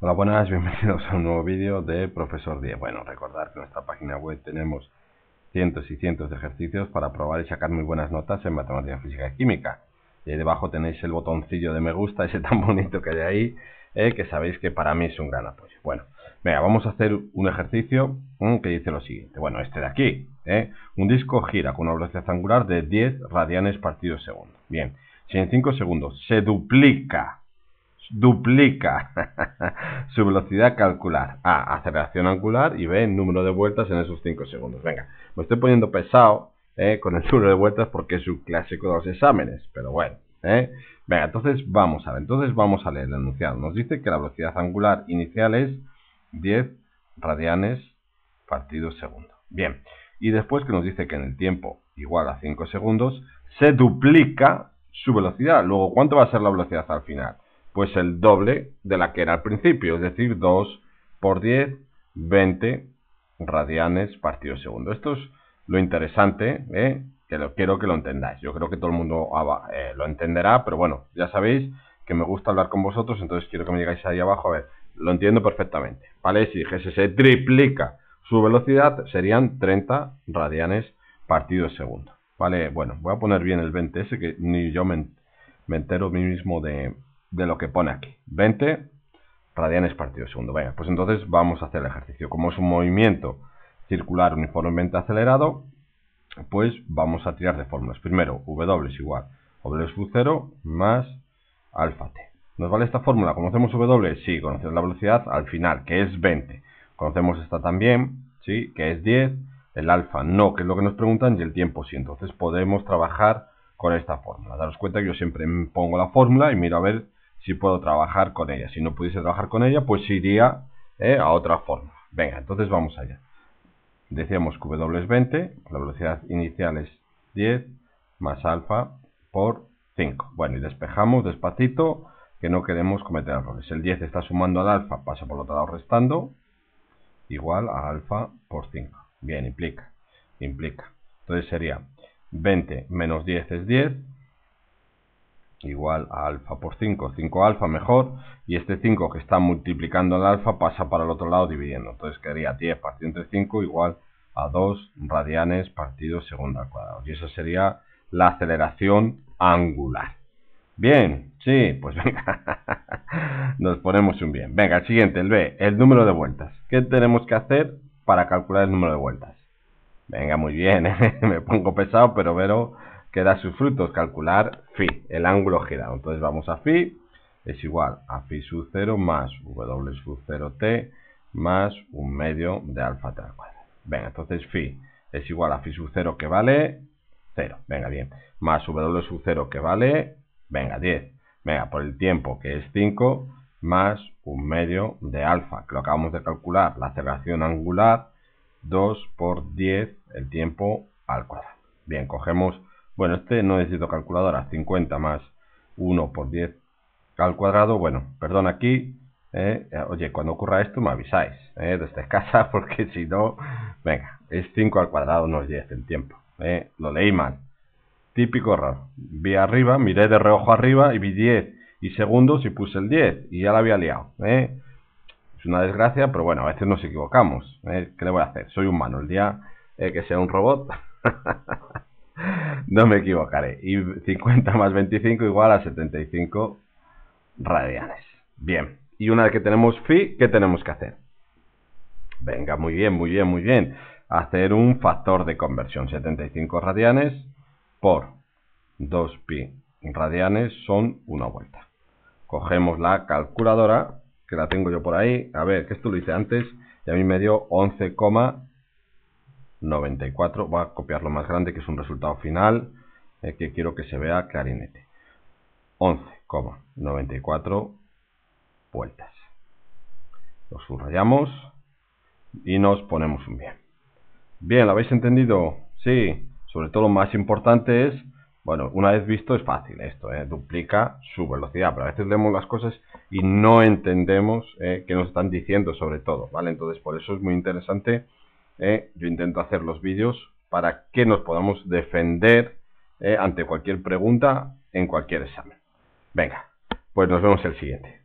Hola, buenas, bienvenidos a un nuevo vídeo de Profesor 10. Bueno, recordar que en nuestra página web tenemos cientos y cientos de ejercicios para probar y sacar muy buenas notas en matemática, física y química. Y ahí debajo tenéis el botoncillo de me gusta, ese tan bonito que hay ahí, eh, que sabéis que para mí es un gran apoyo. Bueno, venga, vamos a hacer un ejercicio mm, que dice lo siguiente. Bueno, este de aquí, eh, un disco gira con una velocidad angular de 10 radianes partido segundo. Bien, si en 5 segundos se duplica duplica su velocidad calcular. A, aceleración angular y B, número de vueltas en esos 5 segundos. Venga, me estoy poniendo pesado eh, con el número de vueltas porque es un clásico de los exámenes, pero bueno. Eh. Venga, entonces vamos a ver, entonces vamos a leer el enunciado. Nos dice que la velocidad angular inicial es 10 radianes partido segundo. Bien, y después que nos dice que en el tiempo igual a 5 segundos se duplica su velocidad. Luego, ¿cuánto va a ser la velocidad al final? pues el doble de la que era al principio, es decir, 2 por 10, 20 radianes partido segundo. Esto es lo interesante, ¿eh? que lo quiero que lo entendáis. Yo creo que todo el mundo ah, eh, lo entenderá, pero bueno, ya sabéis que me gusta hablar con vosotros, entonces quiero que me digáis ahí abajo, a ver, lo entiendo perfectamente, ¿vale? Si dijese se triplica su velocidad, serían 30 radianes partido segundo, ¿vale? Bueno, voy a poner bien el 20 ese que ni yo me, me entero mismo de, de lo que pone aquí. 20 radianes partido segundo. Venga, pues entonces vamos a hacer el ejercicio. Como es un movimiento circular uniformemente acelerado, pues vamos a tirar de fórmulas. Primero, W es igual a W 0 más alfa t. ¿Nos vale esta fórmula? ¿Conocemos W? Sí, conocemos la velocidad al final, que es 20. Conocemos esta también, sí, que es 10. El alfa no, que es lo que nos preguntan, y el tiempo sí. Entonces podemos trabajar con esta fórmula. Daros cuenta que yo siempre pongo la fórmula y miro a ver si puedo trabajar con ella. Si no pudiese trabajar con ella, pues iría eh, a otra forma. Venga, entonces vamos allá. Decíamos que W es 20, la velocidad inicial es 10 más alfa por 5. Bueno, y despejamos despacito que no queremos cometer errores. El 10 está sumando al alfa, pasa por el otro lado restando, igual a alfa por 5. Bien, implica, implica. Entonces sería 20 menos 10 es 10, igual a alfa por 5. 5 alfa mejor y este 5 que está multiplicando el alfa pasa para el otro lado dividiendo. Entonces quedaría 10 partido entre 5 igual a 2 radianes partido segundo al cuadrado. Y esa sería la aceleración angular. Bien, sí, pues venga, nos ponemos un bien. Venga, el siguiente, el B, el número de vueltas. ¿Qué tenemos que hacer para calcular el número de vueltas? Venga, muy bien, me pongo pesado, pero, pero Queda da sus frutos, calcular phi, el ángulo girado. Entonces vamos a phi, es igual a phi sub 0 más w sub 0 t más un medio de alfa t al cuadrado. Venga, entonces phi es igual a phi sub 0 que vale 0, venga, bien, más w sub 0 que vale, venga, 10, venga, por el tiempo que es 5, más un medio de alfa, que lo acabamos de calcular, la aceleración angular, 2 por 10, el tiempo al cuadrado. Bien, cogemos bueno, este no necesito calculadora, 50 más 1 por 10 al cuadrado. Bueno, perdón aquí. Eh, eh, oye, cuando ocurra esto me avisáis eh, desde casa porque si no, venga, es 5 al cuadrado, no es 10 el tiempo. Eh, lo leí mal. Típico error. Vi arriba, miré de reojo arriba y vi 10 y segundos y puse el 10 y ya la había liado. Es una desgracia, pero bueno, a veces nos equivocamos. ¿Qué le voy a hacer? Soy humano. El día que sea un robot. no me equivocaré. Y 50 más 25 igual a 75 radianes. Bien. Y una vez que tenemos phi, ¿qué tenemos que hacer? Venga, muy bien, muy bien, muy bien. Hacer un factor de conversión. 75 radianes por 2pi radianes son una vuelta. Cogemos la calculadora, que la tengo yo por ahí. A ver, que esto lo hice antes y a mí me dio 11, 94. Voy a copiar lo más grande, que es un resultado final eh, que quiero que se vea clarinete. 11,94 vueltas. Lo subrayamos y nos ponemos un bien. Bien, ¿lo habéis entendido? Sí, sobre todo lo más importante es, bueno, una vez visto es fácil esto, eh, duplica su velocidad, pero a veces leemos las cosas y no entendemos eh, qué nos están diciendo sobre todo, ¿vale? Entonces por eso es muy interesante ¿eh? yo intento hacer los vídeos para que nos podamos defender ¿eh? ante cualquier pregunta en cualquier examen. Venga, pues nos vemos el siguiente.